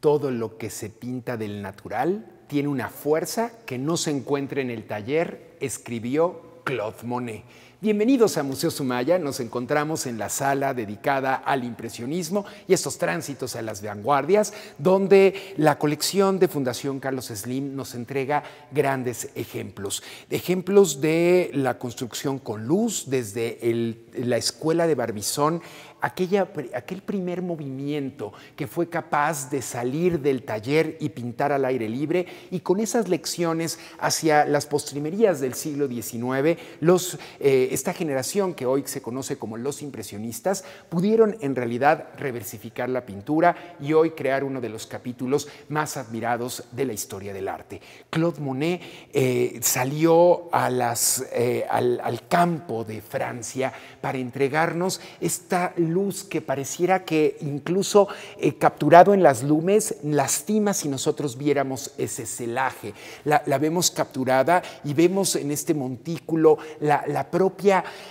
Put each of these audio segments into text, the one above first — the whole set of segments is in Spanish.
Todo lo que se pinta del natural tiene una fuerza que no se encuentra en el taller, escribió Claude Monet. Bienvenidos a Museo Sumaya, nos encontramos en la sala dedicada al impresionismo y estos tránsitos a las vanguardias, donde la colección de Fundación Carlos Slim nos entrega grandes ejemplos. Ejemplos de la construcción con luz, desde la escuela de Barbizón aquel primer movimiento que fue capaz de salir del taller y pintar al aire libre y con esas lecciones hacia las postrimerías del siglo XIX, los eh, esta generación que hoy se conoce como los impresionistas pudieron en realidad reversificar la pintura y hoy crear uno de los capítulos más admirados de la historia del arte. Claude Monet eh, salió eh, al, campo de Francia para entregarnos esta luz que pareciera que incluso eh, capturado en las lumes lastima si nosotros viéramos ese celaje. La, vemos capturada y vemos en este montículo la, la propia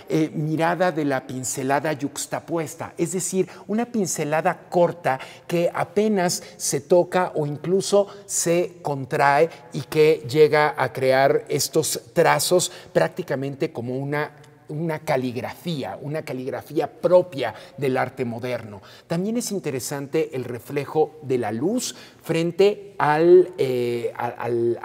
eh, mirada de la pincelada yuxtapuesta, es decir, una pincelada corta que apenas se toca o incluso se contrae y que llega a crear estos trazos prácticamente como una una caligrafía, una caligrafía propia del arte moderno. También es interesante el reflejo de la luz frente al, eh, al,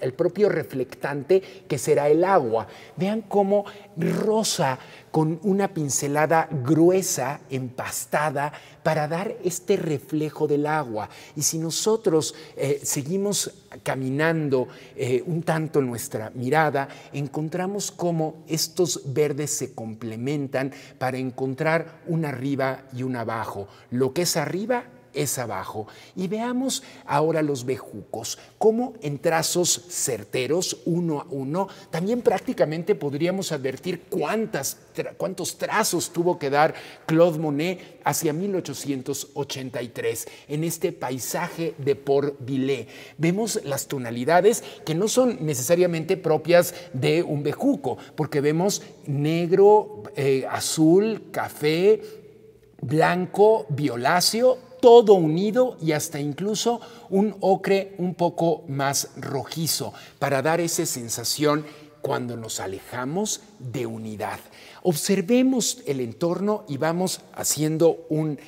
al propio reflectante que será el agua. Vean cómo rosa con una pincelada gruesa, empastada, para dar este reflejo del agua. Y si nosotros eh, seguimos caminando eh, un tanto nuestra mirada, encontramos cómo estos verdes se complementan para encontrar un arriba y un abajo. Lo que es arriba es abajo. Y veamos ahora los bejucos, cómo en trazos certeros, uno a uno, también prácticamente podríamos advertir cuántas, cuántos trazos tuvo que dar Claude Monet hacia 1883 en este paisaje de Port Villet. Vemos las tonalidades que no son necesariamente propias de un bejuco, porque vemos negro, eh, azul, café, blanco, violáceo todo unido y hasta incluso un ocre un poco más rojizo para dar esa sensación cuando nos alejamos de unidad. Observemos el entorno y vamos haciendo un,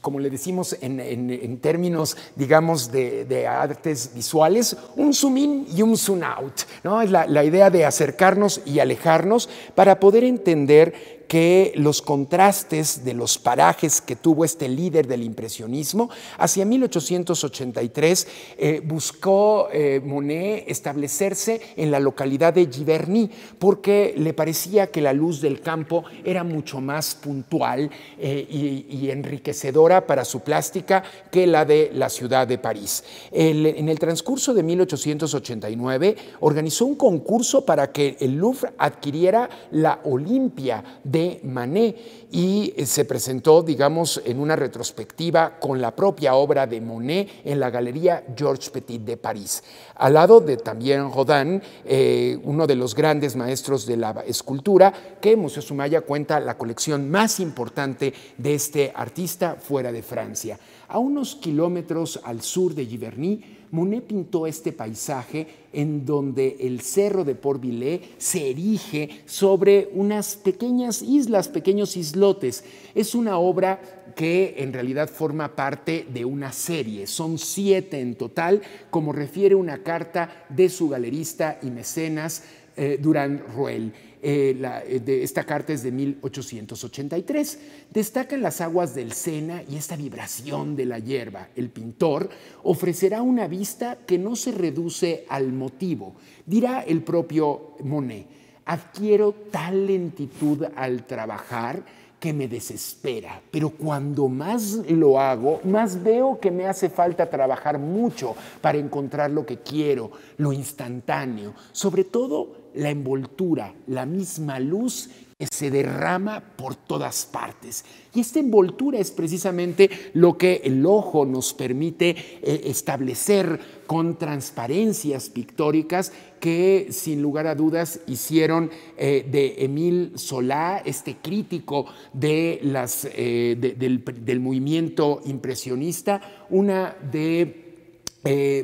como le decimos en, términos, digamos, de, artes visuales, un zoom in y un zoom out. ¿no? Es la, la idea de acercarnos y alejarnos para poder entender que los contrastes de los parajes que tuvo este líder del impresionismo, hacia 1883 eh, buscó eh, Monet establecerse en la localidad de Giverny, porque le parecía que la luz del campo era mucho más puntual eh, y, enriquecedora para su plástica que la de la ciudad de París. en el transcurso de 1889 organizó un concurso para que el Louvre adquiriera la Olimpia de Manet y eh, se presentó, digamos, en una retrospectiva con la propia obra de Monet en la Galería Georges Petit de París, al lado de también Rodin, eh, uno de los grandes maestros de la escultura, que Museo Sumaya cuenta la colección más importante de este artista fuera de Francia. A unos kilómetros al sur de Giverny, Monet pintó este paisaje en donde el cerro de port vilé se erige sobre unas pequeñas islas, pequeños islotes. Es una obra que en realidad forma parte de una serie. Son siete en total, como refiere una carta de su galerista y mecenas eh, Durán Ruel. Eh, eh, de, esta carta es de 1883. Destacan las aguas del Sena y esta vibración de la hierba. El pintor ofrecerá una vista que no se reduce al motivo, dirá el propio Monet. Adquiero tal lentitud al trabajar que me desespera, pero cuando más lo hago, más veo que me hace falta trabajar mucho para encontrar lo que quiero, lo instantáneo, sobre todo la envoltura, la misma luz se derrama por todas partes. Y esta envoltura es precisamente lo que el ojo nos permite eh, establecer con transparencias pictóricas que sin lugar a dudas hicieron eh, de Emil Solá, este crítico de las, eh, del, movimiento impresionista, una de...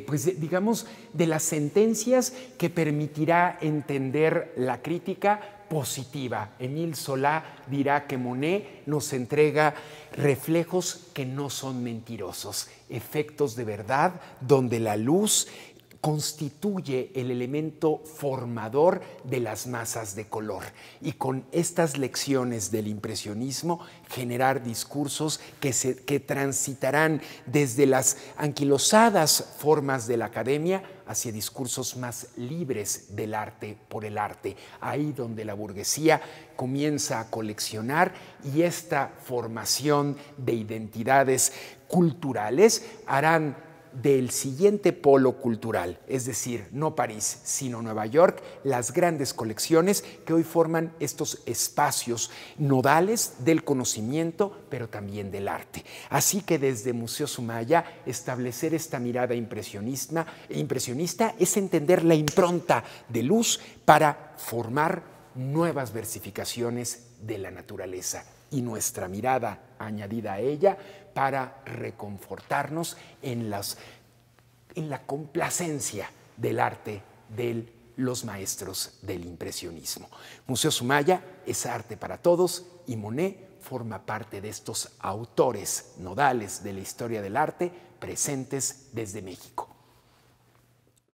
pues digamos, de las sentencias que permitirá entender la crítica positiva. Emil Solá dirá que Monet nos entrega reflejos que no son mentirosos, efectos de verdad donde la luz constituye el elemento formador de las masas de color y con estas lecciones del impresionismo generar discursos que, transitarán desde las anquilosadas formas de la academia hacia discursos más libres del arte por el arte, ahí donde la burguesía comienza a coleccionar y esta formación de identidades culturales harán del siguiente polo cultural, es decir, no París, sino Nueva York, las grandes colecciones que hoy forman estos espacios nodales del conocimiento, pero también del arte. Así que desde Museo Sumaya, establecer esta mirada impresionista, impresionista es entender la impronta de luz para formar nuevas versificaciones de la naturaleza y nuestra mirada añadida a ella para reconfortarnos en, las, en la complacencia del arte de los maestros del impresionismo. Museo Sumaya es arte para todos y Monet forma parte de estos autores nodales de la historia del arte presentes desde México.